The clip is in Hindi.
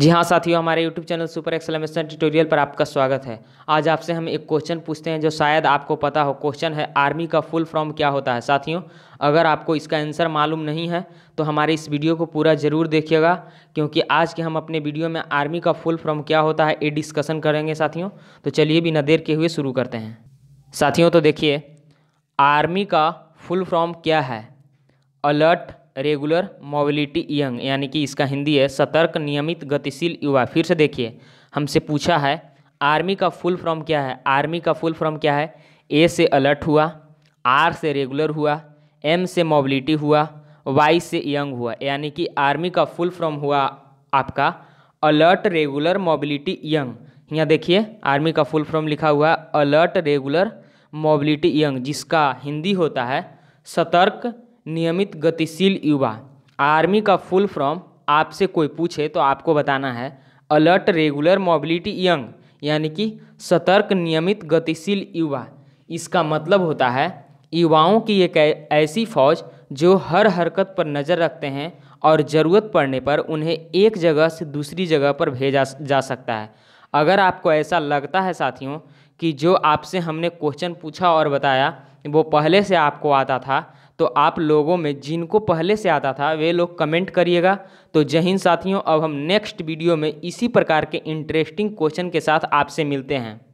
जी हाँ साथियों हमारे YouTube channel super explanation tutorial पर आपका स्वागत है आज आपसे हम एक क्वेश्चन पूछते हैं जो शायद आपको पता हो क्वेश्चन है आर्मी का फुल फॉर्म क्या होता है साथियों अगर आपको इसका आंसर मालूम नहीं है तो हमारे इस वीडियो को पूरा ज़रूर देखिएगा क्योंकि आज के हम अपने वीडियो में आर्मी का फुल फॉर्म क्या होता है ये डिस्कशन करेंगे साथियों तो चलिए बिना देर के हुए शुरू करते हैं साथियों तो देखिए आर्मी का फुल फॉर्म क्या है अलर्ट रेगुलर मोबिलिटी यंग यानी कि इसका हिंदी है सतर्क नियमित गतिशील युवा फिर से देखिए हमसे पूछा है आर्मी का फुल फॉर्म क्या है आर्मी का फुल फॉर्म क्या है ए से अलर्ट हुआ आर से रेगुलर हुआ एम से मोबिलिटी हुआ वाई से यंग हुआ यानी कि आर्मी का फुल फॉर्म हुआ आपका अलर्ट रेगुलर मोबिलिटी यंग यहाँ देखिए आर्मी का फुल फॉर्म लिखा हुआ है अलर्ट रेगुलर मोबिलिटी यंग जिसका हिंदी होता है सतर्क नियमित गतिशील युवा आर्मी का फुल फॉर्म आपसे कोई पूछे तो आपको बताना है अलर्ट रेगुलर मोबिलिटी यंग यानी कि सतर्क नियमित गतिशील युवा इसका मतलब होता है युवाओं की एक ऐसी फौज जो हर हरकत पर नज़र रखते हैं और ज़रूरत पड़ने पर उन्हें एक जगह से दूसरी जगह पर भेजा जा सकता है अगर आपको ऐसा लगता है साथियों कि जो आपसे हमने क्वेश्चन पूछा और बताया वो पहले से आपको आता था तो आप लोगों में जिनको पहले से आता था वे लोग कमेंट करिएगा तो जय हिंद साथियों अब हम नेक्स्ट वीडियो में इसी प्रकार के इंटरेस्टिंग क्वेश्चन के साथ आपसे मिलते हैं